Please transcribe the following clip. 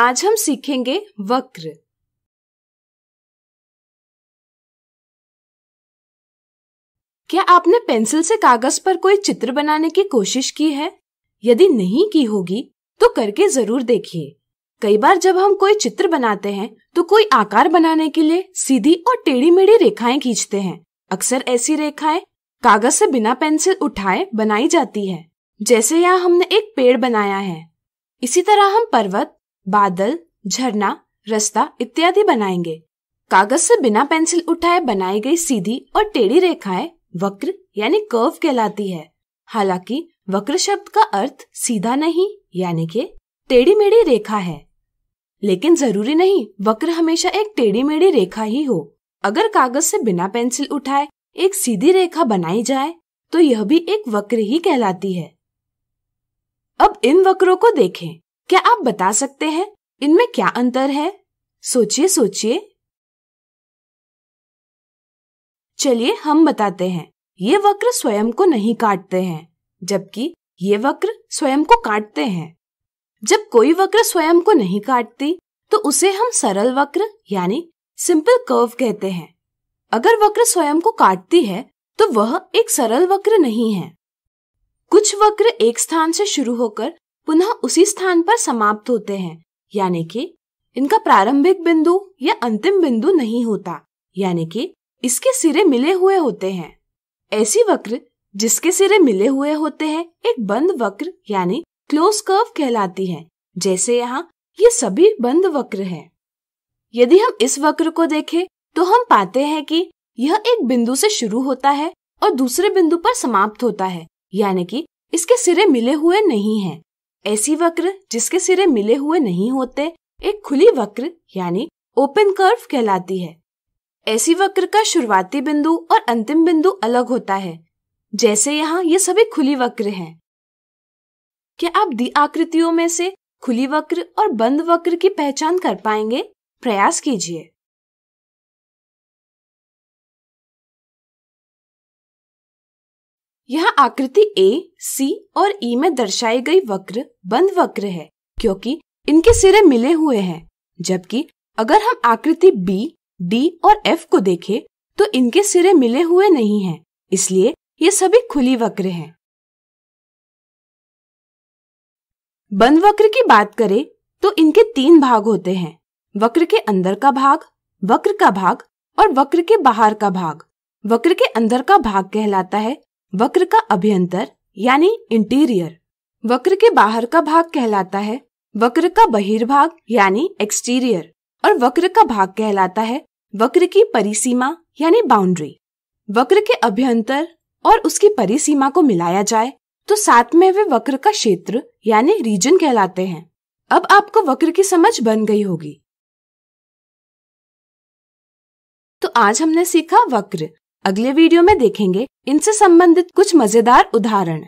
आज हम सीखेंगे वक्र क्या आपने पेंसिल से कागज पर कोई चित्र बनाने की कोशिश की है यदि नहीं की होगी तो करके जरूर देखिए कई बार जब हम कोई चित्र बनाते हैं तो कोई आकार बनाने के लिए सीधी और टेढ़ी मेढ़ी रेखाएं खींचते हैं अक्सर ऐसी रेखाएं कागज से बिना पेंसिल उठाए बनाई जाती है जैसे यहाँ हमने एक पेड़ बनाया है इसी तरह हम पर्वत बादल झरना रास्ता इत्यादि बनाएंगे कागज से बिना पेंसिल उठाए बनाई गई सीधी और टेढ़ी रेखाएं वक्र यानी कर्व कहलाती है हालांकि वक्र शब्द का अर्थ सीधा नहीं यानी के टेढ़ी मेढ़ी रेखा है लेकिन जरूरी नहीं वक्र हमेशा एक टेढ़ी मेढ़ी रेखा ही हो अगर कागज से बिना पेंसिल उठाए एक सीधी रेखा बनाई जाए तो यह भी एक वक्र ही कहलाती है अब इन वक्रों को देखें क्या आप बता सकते हैं इनमें क्या अंतर है सोचिए सोचिए चलिए हम बताते हैं ये वक्र स्वयं को नहीं काटते हैं जबकि ये वक्र स्वयं को काटते हैं जब कोई वक्र स्वयं को नहीं काटती तो उसे हम सरल वक्र यानी सिंपल कर्व कहते हैं अगर वक्र स्वयं को काटती है तो वह एक सरल वक्र नहीं है कुछ वक्र एक स्थान से शुरू होकर पुनः उसी स्थान पर समाप्त होते हैं यानी कि इनका प्रारंभिक बिंदु या अंतिम बिंदु नहीं होता यानी कि इसके सिरे मिले हुए होते हैं ऐसी वक्र जिसके सिरे मिले हुए होते हैं एक बंद वक्र यानी क्लोज कर्व कहलाती है जैसे यहाँ ये सभी बंद वक्र है यदि हम इस वक्र को देखें तो हम पाते हैं कि यह एक बिंदु से शुरू होता है और दूसरे बिंदु पर समाप्त होता है यानी कि इसके सिरे मिले हुए नहीं हैं। ऐसी वक्र जिसके सिरे मिले हुए नहीं होते एक खुली वक्र यानी ओपन कर्व कहलाती है ऐसी वक्र का शुरुआती बिंदु और अंतिम बिंदु अलग होता है जैसे यहाँ ये सभी खुली वक्र हैं। क्या आप दी आकृतियों में से खुली वक्र और बंद वक्र की पहचान कर पाएंगे प्रयास कीजिए यह आकृति ए सी और ई e में दर्शाई गई वक्र बंद वक्र है क्योंकि इनके सिरे मिले हुए हैं जबकि अगर हम आकृति बी डी और एफ को देखें तो इनके सिरे मिले हुए नहीं हैं, इसलिए ये सभी खुली वक्र हैं। बंद वक्र की बात करें तो इनके तीन भाग होते हैं वक्र के अंदर का भाग वक्र का भाग और वक्र के बाहर का भाग वक्र के अंदर का भाग कहलाता है वक्र का अभ्यंतर यानी इंटीरियर वक्र के बाहर का भाग कहलाता है वक्र का बहिर्भाग यानी एक्सटीरियर और वक्र का भाग कहलाता है वक्र की परिसीमा यानी बाउंड्री वक्र के अभ्यंतर और उसकी परिसीमा को मिलाया जाए तो साथ में वे वक्र का क्षेत्र यानी रीजन कहलाते हैं अब आपको वक्र की समझ बन गई होगी तो आज हमने सीखा वक्र अगले वीडियो में देखेंगे इनसे संबंधित कुछ मजेदार उदाहरण